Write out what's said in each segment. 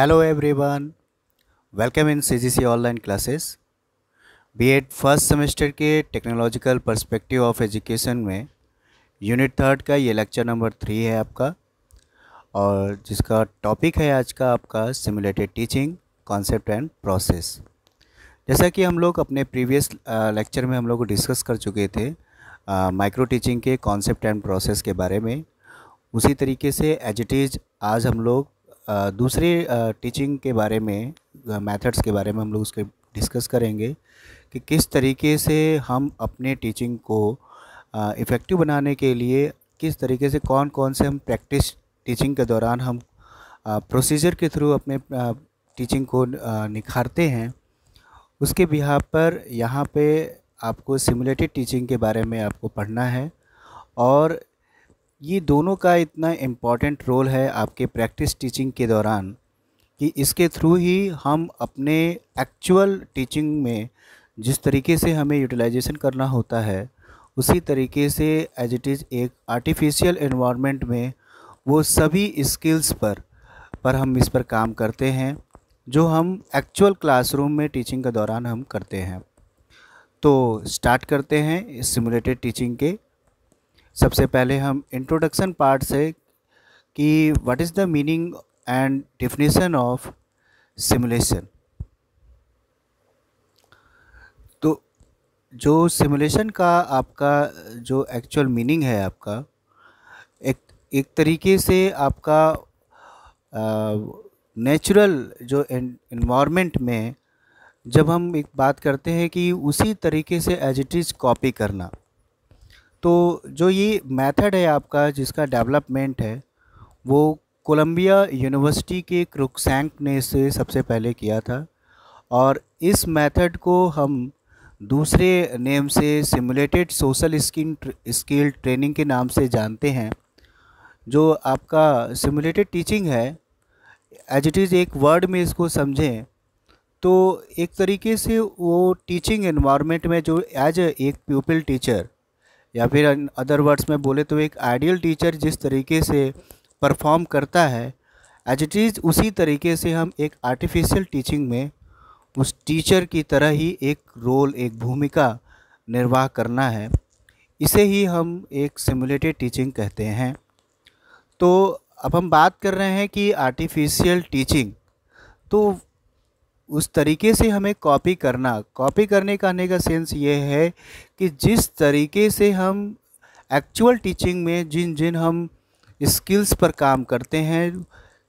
hello everyone welcome in CGC online classes BEd first semester के technological perspective of education में unit third का ये lecture number three है आपका और जिसका टॉपिक है आज का आपका simulated teaching concept and process जैसा कि हम लोग अपने प्रीवियस लेक्चर में हम लोग डिस्कस कर चुके थे माइक्रो टीचिंग के कॉन्सेप्ट एंड प्रोसेस के बारे में उसी तरीके से एज इट इज़ आज हम लोग दूसरे टीचिंग के बारे में मेथड्स के बारे में हम लोग उसके डिस्कस करेंगे कि किस तरीके से हम अपने टीचिंग को इफ़ेक्टिव बनाने के लिए किस तरीके से कौन कौन से हम प्रैक्टिस टीचिंग के दौरान हम प्रोसीजर के थ्रू अपने टीचिंग को निखारते हैं उसके बिहार पर यहाँ पे आपको सिमुलेटेड टीचिंग के बारे में आपको पढ़ना है और ये दोनों का इतना इम्पॉर्टेंट रोल है आपके प्रैक्टिस टीचिंग के दौरान कि इसके थ्रू ही हम अपने एक्चुअल टीचिंग में जिस तरीके से हमें यूटिलाइजेशन करना होता है उसी तरीके से एज इट इज़ एक आर्टिफिशियल इन्वामेंट में वो सभी स्किल्स पर पर हम इस पर काम करते हैं जो हम एक्चुअल क्लासरूम में टीचिंग के दौरान हम करते हैं तो स्टार्ट करते हैं सिमुलेटेड टीचिंग के सबसे पहले हम इंट्रोडक्शन पार्ट से कि what is the meaning and definition of simulation तो जो सिमुलेशन का आपका जो एक्चुअल मीनिंग है आपका एक एक तरीके से आपका नेचुरल जो इन्वामेंट में जब हम एक बात करते हैं कि उसी तरीके से एज इट इज़ कॉपी करना तो जो ये मेथड है आपका जिसका डेवलपमेंट है वो कोलंबिया यूनिवर्सिटी के क्रुकसैंक ने इसे सबसे पहले किया था और इस मेथड को हम दूसरे नेम से simulated social skin skill training के नाम से जानते हैं जो आपका सिमुलेटेड टीचिंग है एज इट इज़ एक वर्ड में इसको समझें तो एक तरीके से वो टीचिंग इन्वामेंट में जो एज एक प्यूपल टीचर या फिर अदर वर्ड्स में बोले तो एक आइडियल टीचर जिस तरीके से परफॉर्म करता है एज इट इज़ उसी तरीके से हम एक आर्टिफिशियल टीचिंग में उस टीचर की तरह ही एक रोल एक भूमिका निर्वाह करना है इसे ही हम एक सिमुलेटेड टीचिंग कहते हैं तो अब हम बात कर रहे हैं कि आर्टिफिशियल टीचिंग तो उस तरीके से हमें कॉपी करना कॉपी करने का आने का सेंस ये है कि जिस तरीके से हम एक्चुअल टीचिंग में जिन जिन हम स्किल्स पर काम करते हैं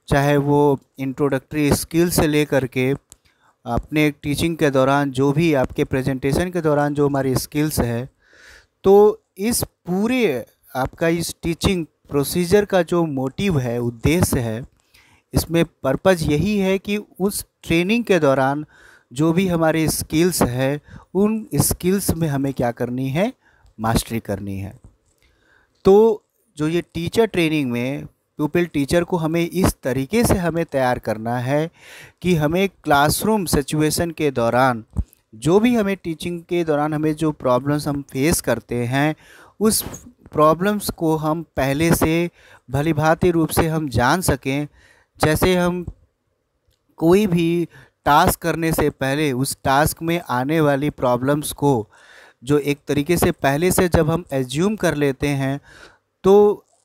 चाहे वो इंट्रोडक्टरी स्किल से ले करके के अपने टीचिंग के दौरान जो भी आपके प्रेजेंटेशन के दौरान जो हमारी स्किल्स है तो इस पूरे आपका इस टीचिंग प्रोसीजर का जो मोटिव है उद्देश्य है इसमें पर्पज़ यही है कि उस ट्रेनिंग के दौरान जो भी हमारे स्किल्स है उन स्किल्स में हमें क्या करनी है मास्टरी करनी है तो जो ये टीचर ट्रेनिंग में पीपल टीचर को हमें इस तरीके से हमें तैयार करना है कि हमें क्लासरूम सिचुएशन के दौरान जो भी हमें टीचिंग के दौरान हमें जो प्रॉब्लम्स हम फेस करते हैं उस प्रॉब्लम्स को हम पहले से भली भांति रूप से हम जान सकें जैसे हम कोई भी टास्क करने से पहले उस टास्क में आने वाली प्रॉब्लम्स को जो एक तरीके से पहले से जब हम एज्यूम कर लेते हैं तो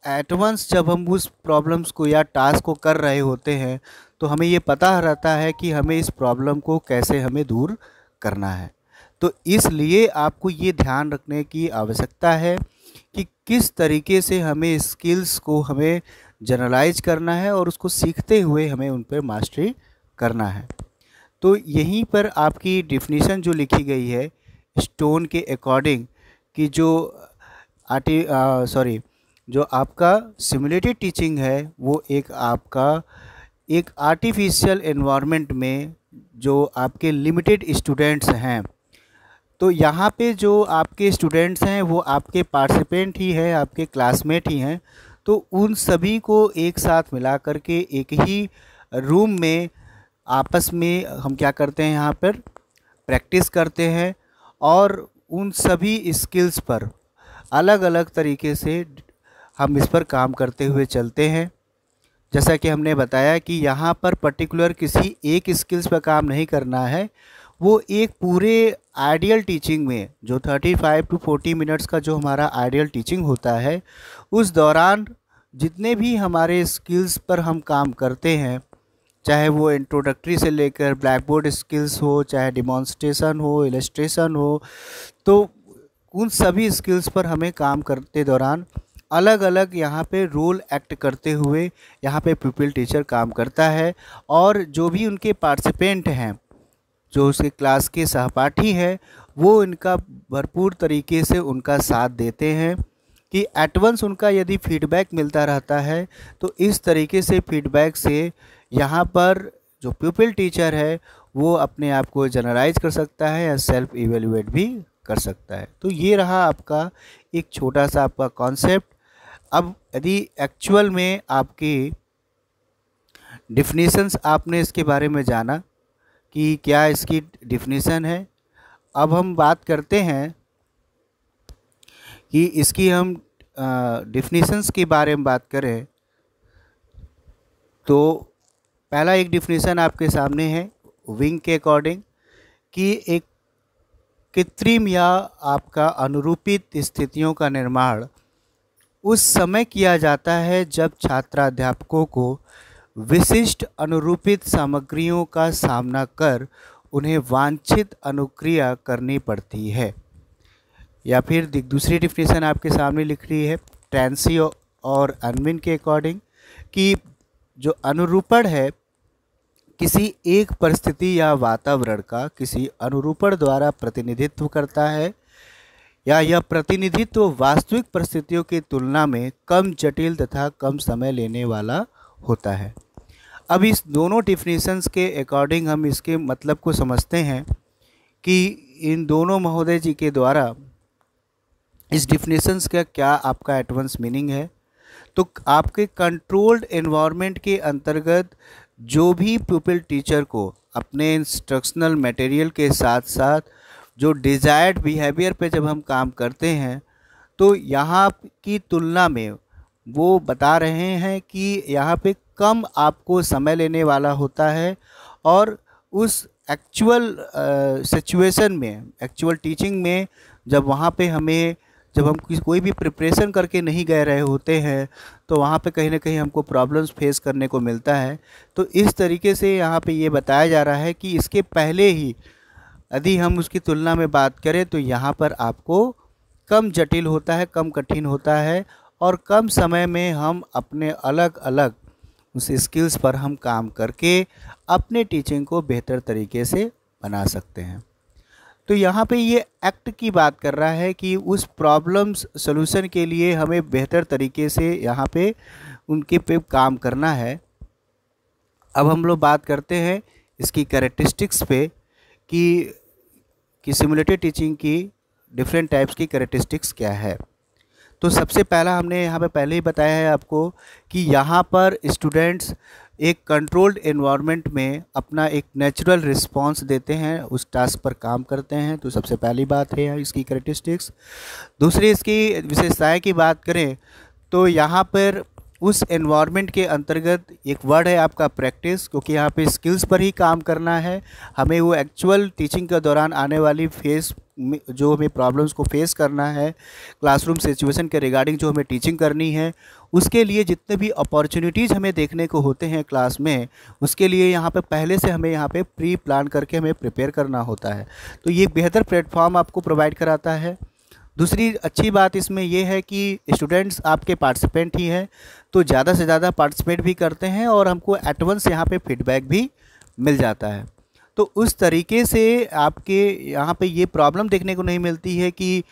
एडवांस जब हम उस प्रॉब्लम्स को या टास्क को कर रहे होते हैं तो हमें ये पता रहता है कि हमें इस प्रॉब्लम को कैसे हमें दूर करना है तो इसलिए आपको ये ध्यान रखने की आवश्यकता है कि किस तरीके से हमें स्किल्स को हमें जनरलाइज करना है और उसको सीखते हुए हमें उन पर मास्टरी करना है तो यहीं पर आपकी डिफिनीशन जो लिखी गई है स्टोन के अकॉर्डिंग कि जो आटी सॉरी जो आपका सिमुलेटेड टीचिंग है वो एक आपका एक आर्टिफिशियल इन्वामेंट में जो आपके लिमिटेड स्टूडेंट्स हैं तो यहाँ पे जो आपके स्टूडेंट्स हैं वो आपके पार्टिसिपेंट ही हैं आपके क्लासमेट ही हैं तो उन सभी को एक साथ मिला करके एक ही रूम में आपस में हम क्या करते हैं यहाँ पर प्रैक्टिस करते हैं और उन सभी स्किल्स पर अलग अलग तरीके से हम इस पर काम करते हुए चलते हैं जैसा कि हमने बताया कि यहाँ पर पर्टिकुलर किसी एक स्किल्स पर काम नहीं करना है वो एक पूरे आइडियल टीचिंग में जो 35 टू 40 मिनट्स का जो हमारा आइडियल टीचिंग होता है उस दौरान जितने भी हमारे स्किल्स पर हम काम करते हैं चाहे वो इंट्रोडक्टरी से लेकर ब्लैक बोर्ड स्किल्स हो चाहे डिमॉन्स्ट्रेशन हो इलेस्ट्रेशन हो तो उन सभी स्किल्स पर हमें काम करते दौरान अलग अलग यहाँ पे रोल एक्ट करते हुए यहाँ पे पीपल टीचर काम करता है और जो भी उनके पार्टिसिपेंट हैं जो उसके क्लास के सहपाठी हैं वो इनका भरपूर तरीके से उनका साथ देते हैं कि एटवंस उनका यदि फीडबैक मिलता रहता है तो इस तरीके से फीडबैक से यहाँ पर जो पीपल टीचर है वो अपने आप को जनरलाइज कर सकता है या सेल्फ इवेलुएट भी कर सकता है तो ये रहा आपका एक छोटा सा आपका कॉन्सेप्ट अब यदि एक्चुअल में आपकी डिफिनेशंस आपने इसके बारे में जाना कि क्या इसकी डिफिनीसन है अब हम बात करते हैं कि इसकी हम डिफिनीसन्स के बारे में बात करें तो पहला एक डिफिनीसन आपके सामने है विंग के अकॉर्डिंग कि एक कृत्रिम या आपका अनुरूपित स्थितियों का निर्माण उस समय किया जाता है जब छात्राध्यापकों को विशिष्ट अनुरूपित सामग्रियों का सामना कर उन्हें वांछित अनुक्रिया करनी पड़ती है या फिर दूसरी डिफिनेशन आपके सामने लिख रही है ट्रेंसी और अनविन के अकॉर्डिंग कि जो अनुरूपण है किसी एक परिस्थिति या वातावरण का किसी अनुरूपण द्वारा प्रतिनिधित्व करता है या यह प्रतिनिधित्व वास्तविक परिस्थितियों की तुलना में कम जटिल तथा कम समय लेने वाला होता है अब इस दोनों डिफिनीसन्स के अकॉर्डिंग हम इसके मतलब को समझते हैं कि इन दोनों महोदय जी के द्वारा इस डिफिनीसन्स का क्या आपका एडवांस मीनिंग है तो आपके कंट्रोल्ड एनवायरनमेंट के अंतर्गत जो भी पीपल टीचर को अपने इंस्ट्रक्शनल मटेरियल के साथ साथ जो डिज़ायर्ड बिहेवियर पे जब हम काम करते हैं तो यहाँ की तुलना में वो बता रहे हैं कि यहाँ पे कम आपको समय लेने वाला होता है और उस एक्चुअल सिचुएशन में एक्चुअल टीचिंग में जब वहाँ पे हमें जब हम कोई भी प्रिपरेशन करके नहीं गए रहे होते हैं तो वहाँ पे कहीं ना कहीं हमको प्रॉब्लम्स फेस करने को मिलता है तो इस तरीके से यहाँ पे ये बताया जा रहा है कि इसके पहले ही यदि हम उसकी तुलना में बात करें तो यहाँ पर आपको कम जटिल होता है कम कठिन होता है और कम समय में हम अपने अलग अलग उस स्किल्स पर हम काम करके अपने टीचिंग को बेहतर तरीके से बना सकते हैं तो यहाँ पे ये एक्ट की बात कर रहा है कि उस प्रॉब्लम्स सोल्यूशन के लिए हमें बेहतर तरीके से यहाँ पे उनके पे काम करना है अब हम लोग बात करते हैं इसकी करेक्टिस्टिक्स पे कि कि सिमुलेटेड टीचिंग की डिफरेंट टाइप्स की करेक्टिस्टिक्स क्या है तो सबसे पहला हमने यहाँ पे पहले ही बताया है आपको कि यहाँ पर स्टूडेंट्स एक कंट्रोल्ड एनवायरनमेंट में अपना एक नेचुरल रिस्पॉन्स देते हैं उस टास्क पर काम करते हैं तो सबसे पहली बात है इसकी करेटिस्टिक्स दूसरी इसकी विशेषताएँ की बात करें तो यहाँ पर उस एनवायरनमेंट के अंतर्गत एक वर्ड है आपका प्रैक्टिस क्योंकि यहाँ पे स्किल्स पर ही काम करना है हमें वो एक्चुअल टीचिंग के दौरान आने वाली फेस जो हमें प्रॉब्लम्स को फेस करना है क्लासरूम सिचुएशन के रिगार्डिंग जो हमें टीचिंग करनी है उसके लिए जितने भी अपॉर्चुनिटीज़ हमें देखने को होते हैं क्लास में उसके लिए यहाँ पर पहले से हमें यहाँ पर प्री प्लान करके हमें प्रिपेयर करना होता है तो ये बेहतर प्लेटफॉर्म आपको प्रोवाइड कराता है दूसरी अच्छी बात इसमें यह है कि स्टूडेंट्स आपके पार्टिसिपेंट ही हैं तो ज़्यादा से ज़्यादा पार्टिसिपेट भी करते हैं और हमको एटवंस यहाँ पे फीडबैक भी मिल जाता है तो उस तरीके से आपके यहाँ पे ये प्रॉब्लम देखने को नहीं मिलती है कि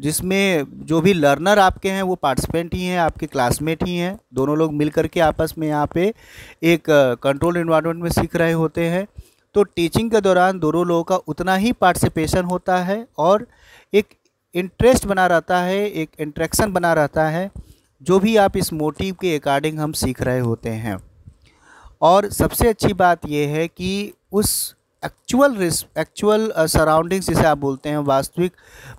जिसमें जो भी लर्नर आपके हैं वो पार्टिसिपेंट ही हैं आपके क्लासमेट ही हैं दोनों लोग मिल करके आपस में यहाँ पे एक कंट्रोल इन्वायरमेंट में सीख रहे होते हैं तो टीचिंग के दौरान दोनों लोगों का उतना ही पार्टिसिपेशन होता है और एक इंटरेस्ट बना रहता है एक इंट्रैक्शन बना रहता है जो भी आप इस मोटिव के अकॉर्डिंग हम सीख रहे होते हैं और सबसे अच्छी बात यह है कि उस एक्चुअल एक्चुअल सराउंडिंग्स जिसे आप बोलते हैं वास्तविक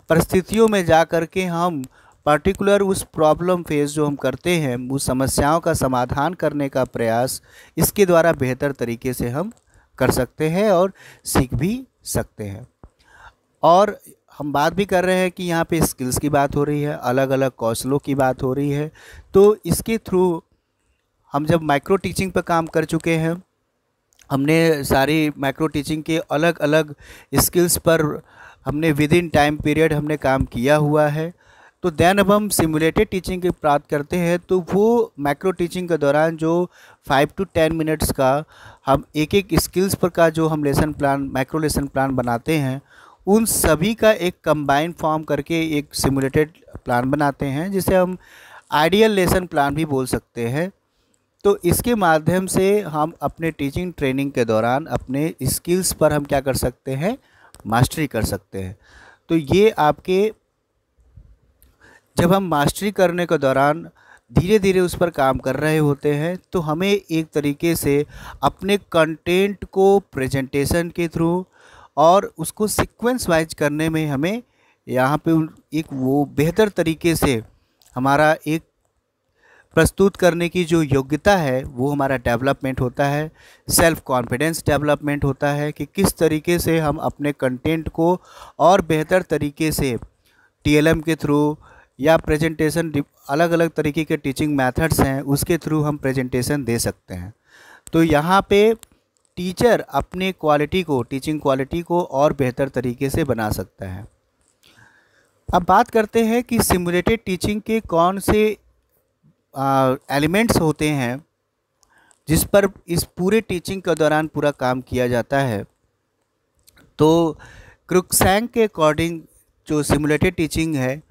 परिस्थितियों में जा कर के हम पर्टिकुलर उस प्रॉब्लम फेस जो हम करते हैं उस समस्याओं का समाधान करने का प्रयास इसके द्वारा बेहतर तरीके से हम कर सकते हैं और सीख भी सकते हैं और हम बात भी कर रहे हैं कि यहाँ पे स्किल्स की बात हो रही है अलग अलग कौशलों की बात हो रही है तो इसके थ्रू हम जब माइक्रो टीचिंग पर काम कर चुके हैं हमने सारी माइक्रो टीचिंग के अलग अलग स्किल्स पर हमने विद इन टाइम पीरियड हमने काम किया हुआ है तो दैन अब हम सिमुलेटेड टीचिंग की बात करते हैं तो वो माइक्रो टीचिंग के दौरान जो फाइव टू टेन मिनट्स का हम एक एक स्किल्स पर का जो हम lesson plan micro lesson plan बनाते हैं उन सभी का एक कंबाइन फॉर्म करके एक सिमुलेटेड प्लान बनाते हैं जिसे हम आइडियल लेसन प्लान भी बोल सकते हैं तो इसके माध्यम से हम अपने टीचिंग ट्रेनिंग के दौरान अपने स्किल्स पर हम क्या कर सकते हैं मास्टरी कर सकते हैं तो ये आपके जब हम मास्टरी करने के दौरान धीरे धीरे उस पर काम कर रहे होते हैं तो हमें एक तरीके से अपने कंटेंट को प्रेजेंटेशन के थ्रू और उसको सीक्वेंस वाइज करने में हमें यहाँ पे एक वो बेहतर तरीके से हमारा एक प्रस्तुत करने की जो योग्यता है वो हमारा डेवलपमेंट होता है सेल्फ कॉन्फिडेंस डेवलपमेंट होता है कि किस तरीके से हम अपने कंटेंट को और बेहतर तरीके से टीएलएम के थ्रू या प्रेजेंटेशन अलग अलग तरीके के टीचिंग मेथड्स हैं उसके थ्रू हम प्रेजेंटेशन दे सकते हैं तो यहाँ पे टीचर अपने क्वालिटी को टीचिंग क्वालिटी को और बेहतर तरीके से बना सकता है अब बात करते हैं कि सिमुलेटेड टीचिंग के कौन से एलिमेंट्स होते हैं जिस पर इस पूरे टीचिंग के दौरान पूरा काम किया जाता है तो क्रुकसैंग के अकॉर्डिंग जो सिमुलेटेड टीचिंग है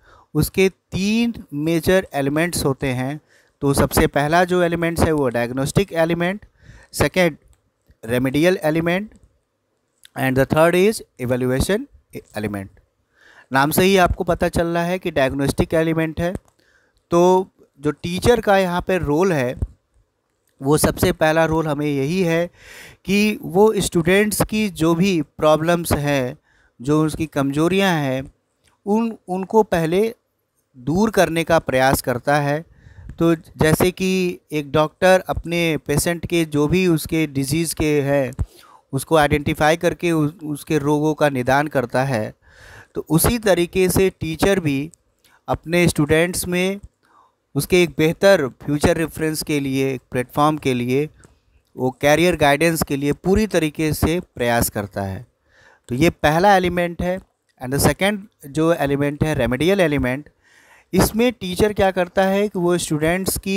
उसके तीन मेजर एलिमेंट्स होते हैं तो सबसे पहला जो एलिमेंट्स है वो diagnostic element second remedial element and the third is evaluation element नाम से ही आपको पता चल रहा है कि डायग्नोस्टिक एलिमेंट है तो जो टीचर का यहाँ पर रोल है वो सबसे पहला रोल हमें यही है कि वो स्टूडेंट्स की जो भी प्रॉब्लम्स हैं जो उसकी कमजोरियाँ हैं उन उनको पहले दूर करने का प्रयास करता है तो जैसे कि एक डॉक्टर अपने पेशेंट के जो भी उसके डिजीज़ के हैं उसको आइडेंटिफाई करके उसके रोगों का निदान करता है तो उसी तरीके से टीचर भी अपने स्टूडेंट्स में उसके एक बेहतर फ्यूचर रेफरेंस के लिए एक प्लेटफॉर्म के लिए वो कैरियर गाइडेंस के लिए पूरी तरीके से प्रयास करता है तो ये पहला एलिमेंट है एंड द सेकेंड जो एलिमेंट है रेमेडियल एलिमेंट इसमें टीचर क्या करता है कि वो स्टूडेंट्स की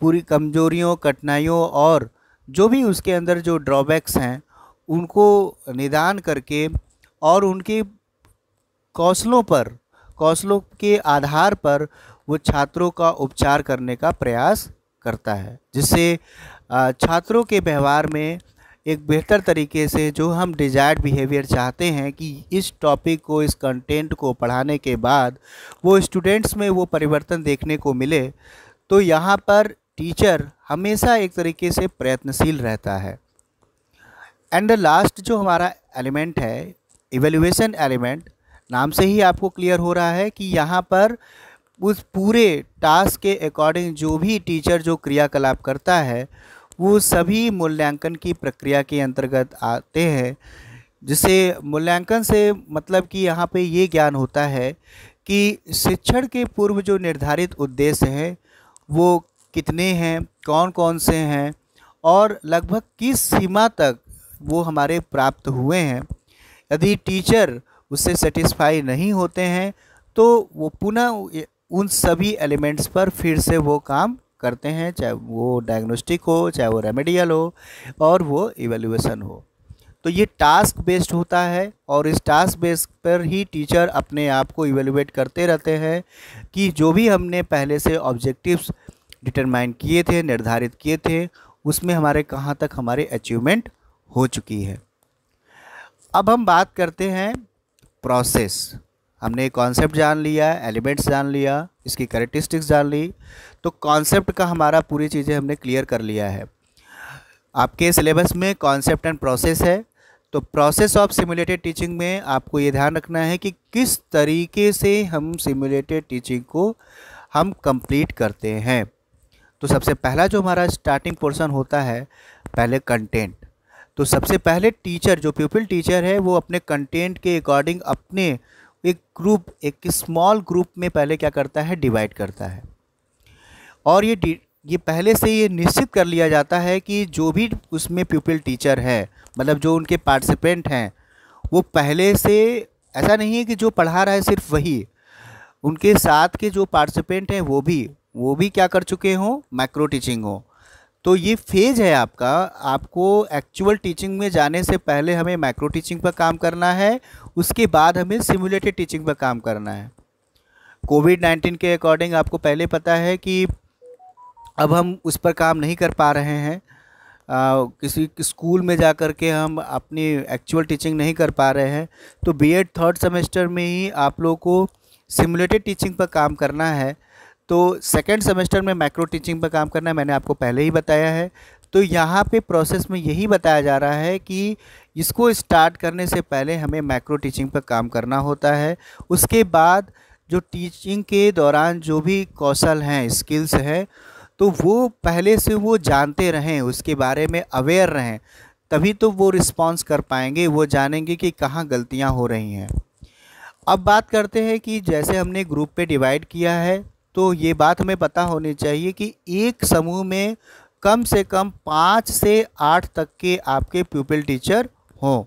पूरी कमजोरियों कठिनाइयों और जो भी उसके अंदर जो ड्रॉबैक्स हैं उनको निदान करके और उनके कौशलों पर कौशलों के आधार पर वो छात्रों का उपचार करने का प्रयास करता है जिससे छात्रों के व्यवहार में एक बेहतर तरीके से जो हम डिजायर्ड बिहेवियर चाहते हैं कि इस टॉपिक को इस कंटेंट को पढ़ाने के बाद वो स्टूडेंट्स में वो परिवर्तन देखने को मिले तो यहाँ पर टीचर हमेशा एक तरीके से प्रयत्नशील रहता है एंड द लास्ट जो हमारा एलिमेंट है इवेल्यूएशन एलिमेंट नाम से ही आपको क्लियर हो रहा है कि यहाँ पर उस पूरे टास्क के अकॉर्डिंग जो भी टीचर जो क्रियाकलाप करता है वो सभी मूल्यांकन की प्रक्रिया के अंतर्गत आते हैं जिसे मूल्यांकन से मतलब कि यहाँ पे ये ज्ञान होता है कि शिक्षण के पूर्व जो निर्धारित उद्देश्य हैं वो कितने हैं कौन कौन से हैं और लगभग किस सीमा तक वो हमारे प्राप्त हुए हैं यदि टीचर उससे सेटिस्फाई नहीं होते हैं तो वो पुनः उन सभी एलिमेंट्स पर फिर से वो काम करते हैं चाहे वो डायग्नोस्टिक हो चाहे वो रेमेडियल हो और वो इवेल्यूएसन हो तो ये टास्क बेस्ड होता है और इस टास्क बेस पर ही टीचर अपने आप को इवेल्यूएट करते रहते हैं कि जो भी हमने पहले से ऑब्जेक्टिव्स डिटरमाइन किए थे निर्धारित किए थे उसमें हमारे कहाँ तक हमारे अचीवमेंट हो चुकी है अब हम बात करते हैं प्रोसेस हमने कॉन्सेप्ट जान लिया एलिमेंट्स जान लिया इसकी करेक्टिस्टिक्स जान ली तो कॉन्सेप्ट का हमारा पूरी चीज़ें हमने क्लियर कर लिया है आपके सिलेबस में कॉन्सेप्ट एंड प्रोसेस है तो प्रोसेस ऑफ सिमुलेटेड टीचिंग में आपको ये ध्यान रखना है कि किस तरीके से हम सिमुलेटेड टीचिंग को हम कंप्लीट करते हैं तो सबसे पहला जो हमारा स्टार्टिंग पोर्शन होता है पहले कंटेंट तो सबसे पहले टीचर जो पीपल टीचर है वो अपने कंटेंट के अकॉर्डिंग अपने एक ग्रुप एक स्मॉल ग्रुप में पहले क्या करता है डिवाइड करता है और ये ये पहले से ये निश्चित कर लिया जाता है कि जो भी उसमें प्यूपल टीचर है मतलब जो उनके पार्टिसिपेंट हैं वो पहले से ऐसा नहीं है कि जो पढ़ा रहा है सिर्फ वही उनके साथ के जो पार्टिसिपेंट हैं वो भी वो भी क्या कर चुके हों माइक्रो टीचिंग हो तो ये फेज है आपका आपको एक्चुअल टीचिंग में जाने से पहले हमें माइक्रो टीचिंग पर काम करना है उसके बाद हमें सिमुलेटेड टीचिंग पर काम करना है कोविड नाइन्टीन के अकॉर्डिंग आपको पहले पता है कि अब हम उस पर काम नहीं कर पा रहे हैं आ, किसी स्कूल में जा कर के हम अपनी एक्चुअल टीचिंग नहीं कर पा रहे हैं तो बीएड थर्ड सेमेस्टर में ही आप लोगों को सिमुलेटेड टीचिंग पर काम करना है तो सेकेंड सेमेस्टर में माइक्रो टीचिंग पर काम करना है मैंने आपको पहले ही बताया है तो यहाँ पे प्रोसेस में यही बताया जा रहा है कि इसको स्टार्ट करने से पहले हमें माइक्रो टीचिंग पर काम करना होता है उसके बाद जो टीचिंग के दौरान जो भी कौशल हैं स्किल्स हैं तो वो पहले से वो जानते रहें उसके बारे में अवेयर रहें तभी तो वो रिस्पॉन्स कर पाएंगे वो जानेंगे कि कहाँ गलतियाँ हो रही हैं अब बात करते हैं कि जैसे हमने ग्रुप पे डिवाइड किया है तो ये बात हमें पता होनी चाहिए कि एक समूह में कम से कम पाँच से आठ तक के आपके प्यूपल टीचर हों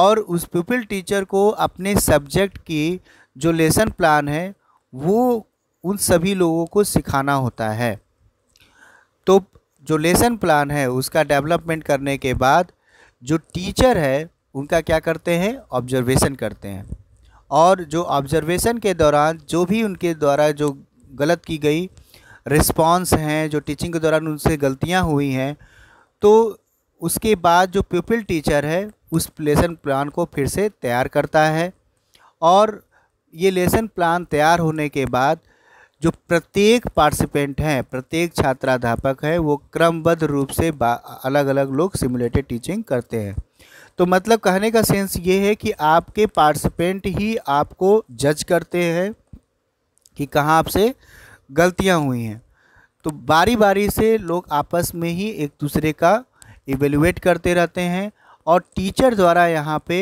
और उस प्यूपल टीचर को अपने सब्जेक्ट की जो लेसन प्लान है वो उन सभी लोगों को सिखाना होता है तो जो लेसन प्लान है उसका डेवलपमेंट करने के बाद जो टीचर है उनका क्या करते हैं ऑब्जर्वेशन करते हैं और जो ऑब्जर्वेशन के दौरान जो भी उनके द्वारा जो गलत की गई रिस्पॉन्स हैं जो टीचिंग के दौरान उनसे गलतियाँ हुई हैं तो उसके बाद जो पीपल टीचर है उस लेसन प्लान को फिर से तैयार करता है और ये लेसन प्लान तैयार होने के बाद जो प्रत्येक पार्टिसिपेंट हैं प्रत्येक छात्राध्यापक है वो क्रमबद्ध रूप से अलग अलग लोग सिमुलेटेड टीचिंग करते हैं तो मतलब कहने का सेंस ये है कि आपके पार्टिसिपेंट ही आपको जज करते हैं कि कहाँ आपसे गलतियाँ हुई हैं तो बारी बारी से लोग आपस में ही एक दूसरे का इवेलुएट करते रहते हैं और टीचर द्वारा यहाँ पे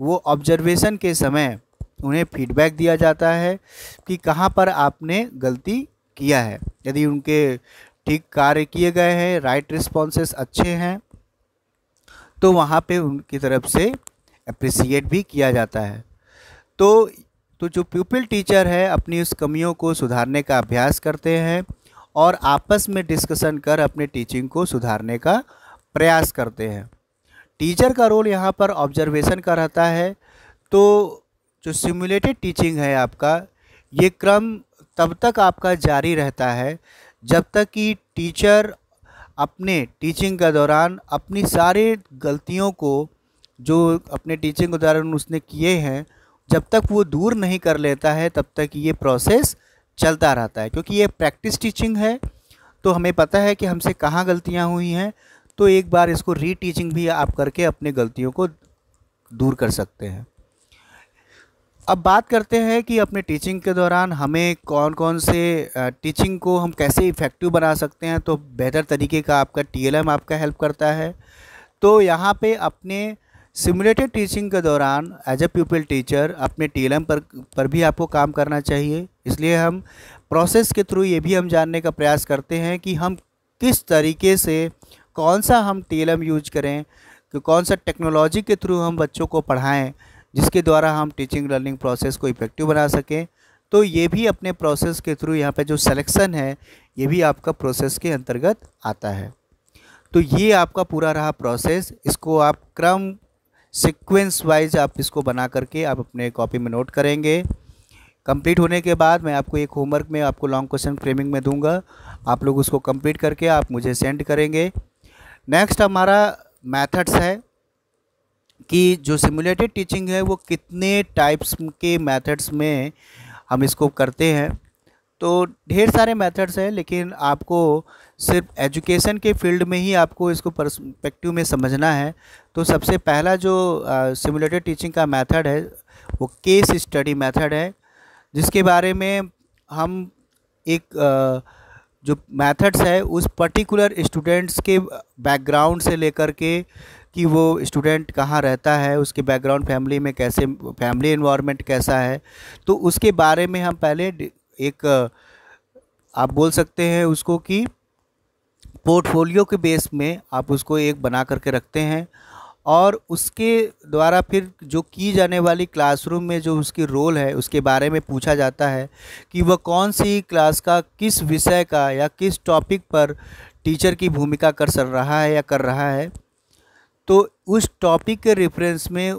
वो ऑब्जर्वेशन के समय उन्हें फीडबैक दिया जाता है कि कहाँ पर आपने गलती किया है यदि उनके ठीक कार्य किए गए हैं राइट रिस्पॉन्सेस अच्छे हैं तो वहाँ पे उनकी तरफ से अप्रिसिएट भी किया जाता है तो तो जो प्यूपल टीचर है अपनी उस कमियों को सुधारने का अभ्यास करते हैं और आपस में डिस्कशन कर अपने टीचिंग को सुधारने का प्रयास करते हैं टीचर का रोल यहाँ पर ऑब्जर्वेशन का रहता है तो जो सिमुलेटेड टीचिंग है आपका ये क्रम तब तक आपका जारी रहता है जब तक कि टीचर अपने टीचिंग के दौरान अपनी सारी गलतियों को जो अपने टीचिंग के दौरान उसने किए हैं जब तक वो दूर नहीं कर लेता है तब तक ये प्रोसेस चलता रहता है क्योंकि ये प्रैक्टिस टीचिंग है तो हमें पता है कि हमसे कहाँ गलतियाँ हुई हैं तो एक बार इसको रीटीचिंग भी आप करके अपने गलतियों को दूर कर सकते हैं अब बात करते हैं कि अपने टीचिंग के दौरान हमें कौन कौन से टीचिंग को हम कैसे इफ़ेक्टिव बना सकते हैं तो बेहतर तरीके का आपका टीएलएम आपका हेल्प करता है तो यहाँ पे अपने सिमुलेटेड टीचिंग के दौरान एज ए पीपल टीचर अपने टी पर पर भी आपको काम करना चाहिए इसलिए हम प्रोसेस के थ्रू ये भी हम जानने का प्रयास करते हैं कि हम किस तरीके से कौन सा हम टी यूज करें कि कौन सा टेक्नोलॉजी के थ्रू हम बच्चों को पढ़ाएँ जिसके द्वारा हम टीचिंग लर्निंग प्रोसेस को इफ़ेक्टिव बना सकें तो ये भी अपने प्रोसेस के थ्रू यहाँ पे जो सिलेक्शन है ये भी आपका प्रोसेस के अंतर्गत आता है तो ये आपका पूरा रहा प्रोसेस इसको आप क्रम सिक्वेंस वाइज आप इसको बना करके आप अपने कॉपी में नोट करेंगे कंप्लीट होने के बाद मैं आपको एक होमवर्क में आपको लॉन्ग क्वेश्चन फ्रेमिंग में दूंगा आप लोग उसको कंप्लीट करके आप मुझे सेंड करेंगे नेक्स्ट हमारा मैथड्स है कि जो सिमुलेटेड टीचिंग है वो कितने टाइप्स के मेथड्स में हम इसको करते हैं तो ढेर सारे मेथड्स हैं लेकिन आपको सिर्फ एजुकेशन के फील्ड में ही आपको इसको परस्पेक्टिव में समझना है तो सबसे पहला जो सिमुलेटेड टीचिंग का मेथड है वो केस स्टडी मेथड है जिसके बारे में हम एक आ, जो मेथड्स है उस पर्टिकुलर स्टूडेंट्स के बैकग्राउंड से लेकर के कि वो स्टूडेंट कहाँ रहता है उसके बैकग्राउंड फैमिली में कैसे फैमिली इन्वायरमेंट कैसा है तो उसके बारे में हम पहले एक आप बोल सकते हैं उसको कि पोर्टफोलियो के बेस में आप उसको एक बना करके रखते हैं और उसके द्वारा फिर जो की जाने वाली क्लासरूम में जो उसकी रोल है उसके बारे में पूछा जाता है कि वह कौन सी क्लास का किस विषय का या किस टॉपिक पर टीचर की भूमिका कर सर रहा है या कर रहा है तो उस टॉपिक के रेफरेंस में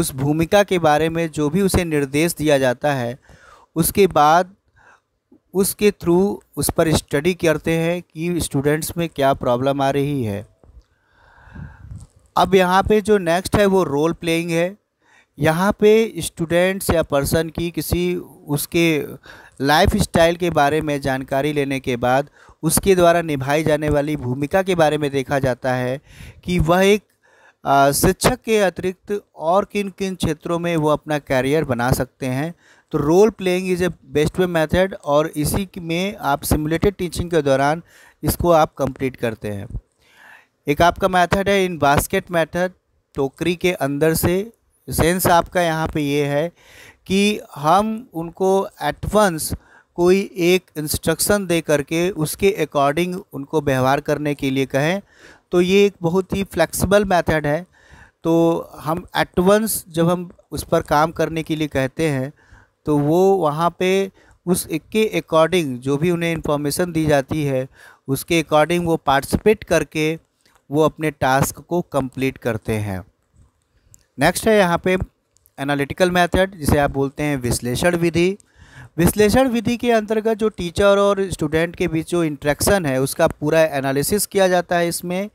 उस भूमिका के बारे में जो भी उसे निर्देश दिया जाता है उसके बाद उसके थ्रू उस पर स्टडी करते हैं कि स्टूडेंट्स में क्या प्रॉब्लम आ रही है अब यहाँ पे जो नेक्स्ट है वो रोल प्लेइंग है यहाँ पे स्टूडेंट्स या पर्सन की किसी उसके लाइफ स्टाइल के बारे में जानकारी लेने के बाद उसके द्वारा निभाई जाने वाली भूमिका के बारे में देखा जाता है कि वह एक शिक्षक के अतिरिक्त और किन किन क्षेत्रों में वो अपना कैरियर बना सकते हैं तो role playing is a best way method और इसी में आप सिमुलेटेड टीचिंग के दौरान इसको आप कंप्लीट करते हैं एक आपका मेथड है इन बास्केट मेथड टोकरी के अंदर से सेंस आपका यहाँ पे ये है कि हम उनको एटवंस कोई एक इंस्ट्रक्शन दे करके उसके अकॉर्डिंग उनको व्यवहार करने के लिए कहें तो ये एक बहुत ही फ्लेक्सिबल मेथड है तो हम एटवंस जब हम उस पर काम करने के लिए कहते हैं तो वो वहाँ पे उस के अकॉर्डिंग जो भी उन्हें इंफॉर्मेशन दी जाती है उसके अकॉर्डिंग वो पार्टिसिपेट करके वो अपने टास्क को कंप्लीट करते हैं नेक्स्ट है यहाँ पे एनालिटिकल मेथड जिसे आप बोलते हैं विश्लेषण विधि विश्लेषण विधि के अंतर्गत जो टीचर और स्टूडेंट के बीच जो इंट्रैक्शन है उसका पूरा एनालिसिस किया जाता है इसमें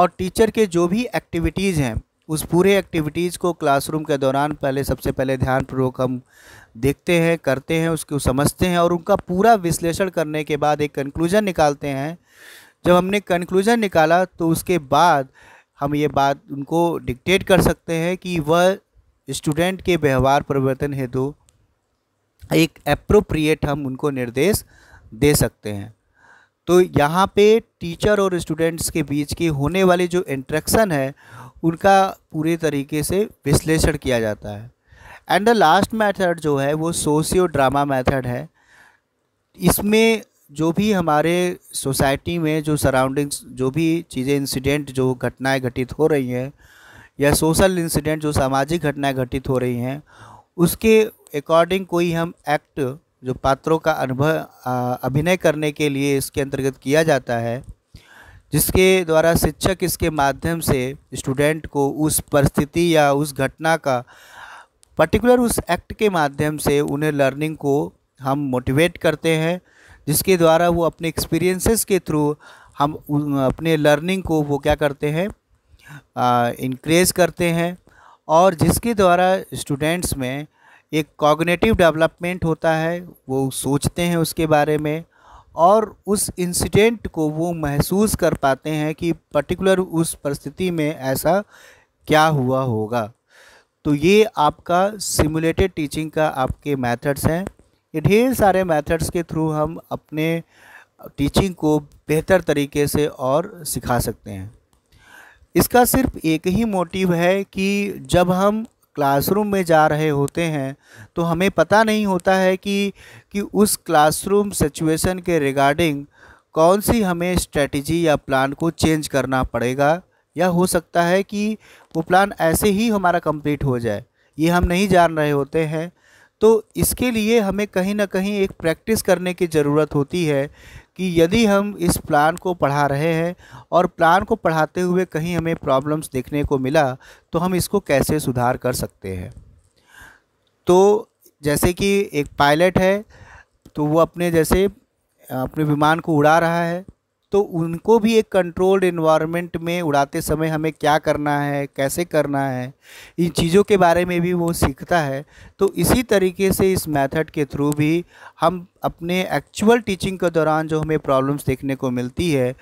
और टीचर के जो भी एक्टिविटीज़ हैं उस पूरे एक्टिविटीज़ को क्लासरूम के दौरान पहले सबसे पहले ध्यानपूर्वक हम देखते हैं करते हैं उसको समझते हैं और उनका पूरा विश्लेषण करने के बाद एक कंक्लूजन निकालते हैं जब हमने कंक्लूजन निकाला तो उसके बाद हम ये बात उनको डिक्टेट कर सकते हैं कि वह स्टूडेंट के व्यवहार परिवर्तन हेतु एक अप्रोप्रिएट हम उनको निर्देश दे सकते हैं तो यहाँ पे टीचर और स्टूडेंट्स के बीच की होने वाली जो इंट्रैक्शन है उनका पूरे तरीके से विश्लेषण किया जाता है एंड द लास्ट मेथड जो है वो सोशियो ड्रामा मेथड है इसमें जो भी हमारे सोसाइटी में जो सराउंडिंग्स जो भी चीज़ें इंसिडेंट जो घटनाएं घटित हो रही हैं या सोशल इंसिडेंट जो सामाजिक घटनाएं घटित हो रही हैं उसके अकॉर्डिंग कोई हम एक्ट जो पात्रों का अनुभव अभिनय करने के लिए इसके अंतर्गत किया जाता है जिसके द्वारा शिक्षक इसके माध्यम से स्टूडेंट को उस परिस्थिति या उस घटना का पर्टिकुलर उस एक्ट के माध्यम से उन्हें लर्निंग को हम मोटिवेट करते हैं जिसके द्वारा वो अपने एक्सपीरियंसेस के थ्रू हम अपने लर्निंग को वो क्या करते हैं इंक्रेज करते हैं और जिसके द्वारा स्टूडेंट्स में एक कॉग्नेटिव डेवलपमेंट होता है वो सोचते हैं उसके बारे में और उस इंसिडेंट को वो महसूस कर पाते हैं कि पर्टिकुलर उस परिस्थिति में ऐसा क्या हुआ होगा तो ये आपका सिमुलेटेड टीचिंग का आपके मेथड्स हैं ये ढेर सारे मेथड्स के थ्रू हम अपने टीचिंग को बेहतर तरीके से और सिखा सकते हैं इसका सिर्फ एक ही मोटिव है कि जब हम क्लासरूम में जा रहे होते हैं तो हमें पता नहीं होता है कि कि उस क्लासरूम सिचुएशन के रिगार्डिंग कौन सी हमें स्ट्रेटजी या प्लान को चेंज करना पड़ेगा या हो सकता है कि वो प्लान ऐसे ही हमारा कंप्लीट हो जाए ये हम नहीं जान रहे होते हैं तो इसके लिए हमें कहीं ना कहीं एक प्रैक्टिस करने की ज़रूरत होती है कि यदि हम इस प्लान को पढ़ा रहे हैं और प्लान को पढ़ाते हुए कहीं हमें प्रॉब्लम्स देखने को मिला तो हम इसको कैसे सुधार कर सकते हैं तो जैसे कि एक पायलट है तो वो अपने जैसे अपने विमान को उड़ा रहा है तो उनको भी एक कंट्रोल्ड इन्वायरमेंट में उड़ाते समय हमें क्या करना है कैसे करना है इन चीज़ों के बारे में भी वो सीखता है तो इसी तरीके से इस मेथड के थ्रू भी हम अपने एक्चुअल टीचिंग के दौरान जो हमें प्रॉब्लम्स देखने को मिलती है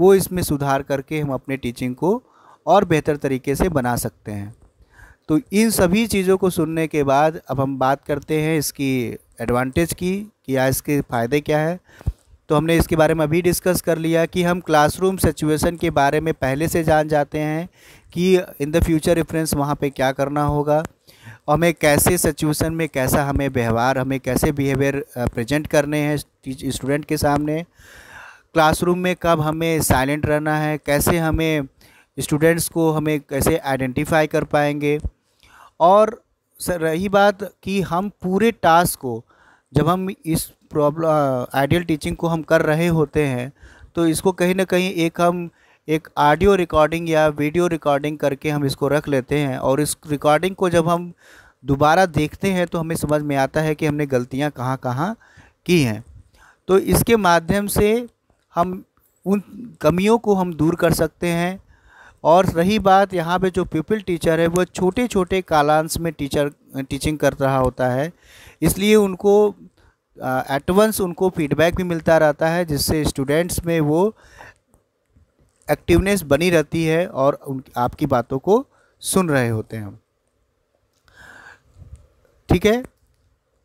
वो इसमें सुधार करके हम अपने टीचिंग को और बेहतर तरीके से बना सकते हैं तो इन सभी चीज़ों को सुनने के बाद अब हम बात करते हैं इसकी एडवांटेज की कि या इसके फ़ायदे क्या है तो हमने इसके बारे में अभी डिस्कस कर लिया कि हम क्लासरूम सिचुएशन के बारे में पहले से जान जाते हैं कि इन द फ्यूचर रेफरेंस वहाँ पे क्या करना होगा हमें कैसे सिचुएशन में कैसा हमें व्यवहार हमें कैसे बिहेवियर प्रेजेंट करने हैं स्टूडेंट के सामने क्लासरूम में कब हमें साइलेंट रहना है कैसे हमें स्टूडेंट्स को हमें कैसे आइडेंटिफाई कर पाएंगे और रही बात कि हम पूरे टास्क को जब हम इस प्रॉब्लम आइडियल टीचिंग को हम कर रहे होते हैं तो इसको कहीं ना कहीं एक हम एक ऑडियो रिकॉर्डिंग या वीडियो रिकॉर्डिंग करके हम इसको रख लेते हैं और इस रिकॉर्डिंग को जब हम दोबारा देखते हैं तो हमें समझ में आता है कि हमने गलतियां कहाँ कहाँ की हैं तो इसके माध्यम से हम उन कमियों को हम दूर कर सकते हैं और रही बात यहाँ पे जो पीपल टीचर है वो छोटे छोटे कालांश में टीचर टीचिंग कर रहा होता है इसलिए उनको एट वंस उनको फीडबैक भी मिलता रहता है जिससे स्टूडेंट्स में वो एक्टिवनेस बनी रहती है और उन आपकी बातों को सुन रहे होते हैं ठीक है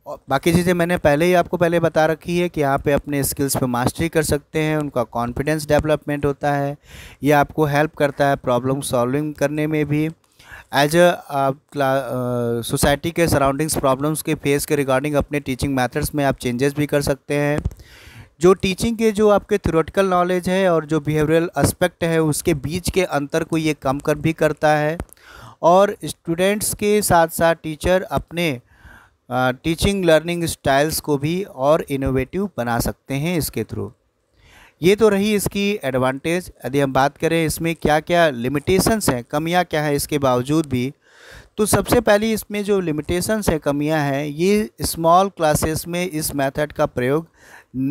और बाकी चीज़ें मैंने पहले ही आपको पहले बता रखी है कि आप अपने स्किल्स पे मास्टरी कर सकते हैं उनका कॉन्फिडेंस डेवलपमेंट होता है यह आपको हेल्प करता है प्रॉब्लम सॉल्विंग करने में भी एज अ सोसाइटी के सराउंडिंग्स प्रॉब्लम्स के फेस के रिगार्डिंग अपने टीचिंग मैथड्स में आप चेंजेस भी कर सकते हैं जो टीचिंग के जो आपके थ्योरेटिकल नॉलेज है और जो बिहेवियरल एस्पेक्ट है उसके बीच के अंतर को ये कम कर भी करता है और स्टूडेंट्स के साथ साथ टीचर अपने टीचिंग लर्निंग स्टाइल्स को भी और इनोवेटिव बना सकते हैं इसके थ्रू ये तो रही इसकी एडवांटेज यदि हम बात करें इसमें क्या क्या लिमिटेशंस हैं कमियां क्या है इसके बावजूद भी तो सबसे पहली इसमें जो लिमिटेशंस है कमियां हैं ये स्मॉल क्लासेस में इस मेथड का प्रयोग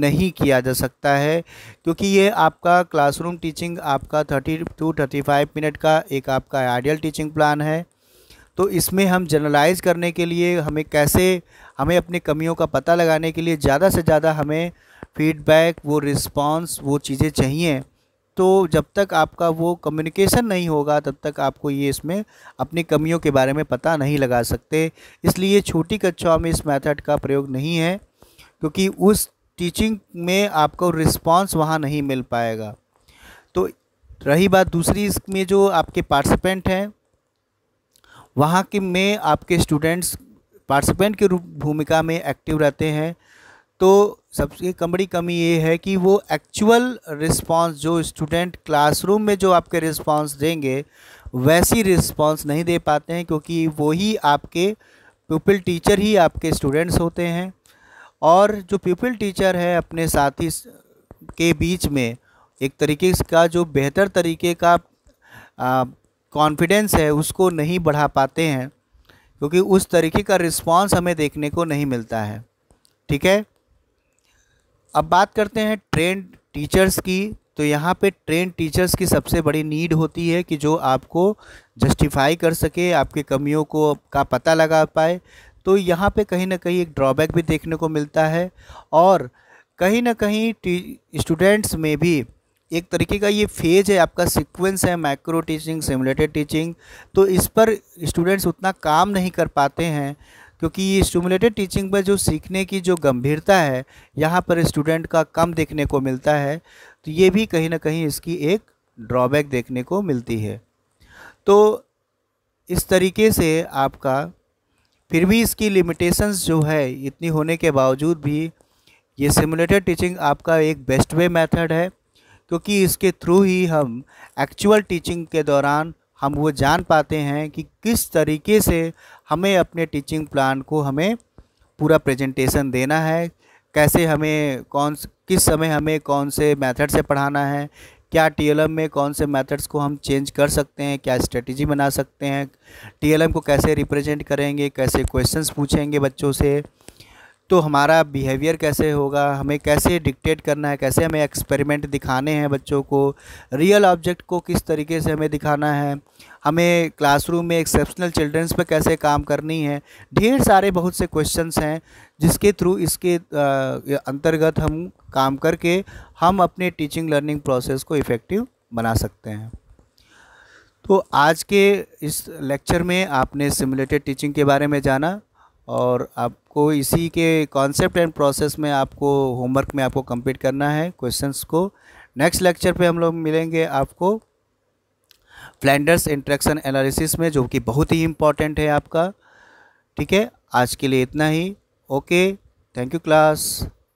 नहीं किया जा सकता है क्योंकि ये आपका क्लासरूम टीचिंग आपका thirty two thirty five minute का एक आपका आइडियल टीचिंग प्लान है तो इसमें हम जनरलाइज़ करने के लिए हमें कैसे हमें अपनी कमियों का पता लगाने के लिए ज़्यादा से ज़्यादा हमें फीडबैक वो रिस्पांस वो चीज़ें चाहिए तो जब तक आपका वो कम्युनिकेशन नहीं होगा तब तक आपको ये इसमें अपनी कमियों के बारे में पता नहीं लगा सकते इसलिए छोटी कक्षाओं में इस मेथड का प्रयोग नहीं है क्योंकि उस टीचिंग में आपको रिस्पांस वहाँ नहीं मिल पाएगा तो रही बात दूसरी इसमें जो आपके पार्टिसिपेंट हैं वहाँ के में आपके स्टूडेंट्स पार्टिसिपेंट के रूप भूमिका में एक्टिव रहते हैं तो सबसे कम बड़ी कमी ये है कि वो एक्चुअल रिस्पांस जो स्टूडेंट क्लासरूम में जो आपके रिस्पांस देंगे वैसी रिस्पांस नहीं दे पाते हैं क्योंकि वही आपके पीपल टीचर ही आपके स्टूडेंट्स होते हैं और जो पीपल टीचर है अपने साथी के बीच में एक तरीके का जो बेहतर तरीके का कॉन्फिडेंस है उसको नहीं बढ़ा पाते हैं क्योंकि उस तरीके का रिस्पांस हमें देखने को नहीं मिलता है ठीक है अब बात करते हैं ट्रेंड टीचर्स की तो यहाँ पे ट्रेन टीचर्स की सबसे बड़ी नीड होती है कि जो आपको जस्टिफाई कर सके आपके कमियों को का पता लगा पाए तो यहाँ पे कहीं ना कहीं एक ड्रॉबैक भी देखने को मिलता है और कहीं ना कहीं स्टूडेंट्स में भी एक तरीके का ये फेज है आपका सीक्वेंस है माइक्रो टीचिंग सिमुलेटेड टीचिंग तो इस पर स्टूडेंट्स उतना काम नहीं कर पाते हैं क्योंकि ये स्टूमुलेटेड टीचिंग में जो सीखने की जो गंभीरता है यहाँ पर स्टूडेंट का कम देखने को मिलता है तो ये भी कहीं ना कहीं इसकी एक ड्रॉबैक देखने को मिलती है तो इस तरीके से आपका फिर भी इसकी लिमिटेशंस जो है इतनी होने के बावजूद भी ये सिमुलेटेड टीचिंग आपका एक बेस्ट वे मेथड है क्योंकि इसके थ्रू ही हम एक्चुअल टीचिंग के दौरान हम वो जान पाते हैं कि किस तरीके से हमें अपने टीचिंग प्लान को हमें पूरा प्रेजेंटेशन देना है कैसे हमें कौन किस समय हमें कौन से मेथड से पढ़ाना है क्या टीएलएम में कौन से मेथड्स को हम चेंज कर सकते हैं क्या स्ट्रेटजी बना सकते हैं टीएलएम को कैसे रिप्रेजेंट करेंगे कैसे क्वेश्चंस पूछेंगे बच्चों से तो हमारा बिहेवियर कैसे होगा हमें कैसे डिक्टेट करना है कैसे हमें एक्सपेरिमेंट दिखाने हैं बच्चों को रियल ऑब्जेक्ट को किस तरीके से हमें दिखाना है हमें क्लासरूम में एक्सेप्शनल चिल्ड्रंस पर कैसे काम करनी है ढेर सारे बहुत से क्वेश्चंस हैं जिसके थ्रू इसके अंतर्गत हम काम करके हम अपने टीचिंग लर्निंग प्रोसेस को इफ़ेक्टिव बना सकते हैं तो आज के इस लेक्चर में आपने सिमुलेटेड टीचिंग के बारे में जाना और आपको इसी के कॉन्सेप्ट एंड प्रोसेस में आपको होमवर्क में आपको कंप्लीट करना है क्वेश्चंस को नेक्स्ट लेक्चर पे हम लोग मिलेंगे आपको फ्लैंडर्स इंट्रैक्शन एनालिसिस में जो कि बहुत ही इम्पॉर्टेंट है आपका ठीक है आज के लिए इतना ही ओके थैंक यू क्लास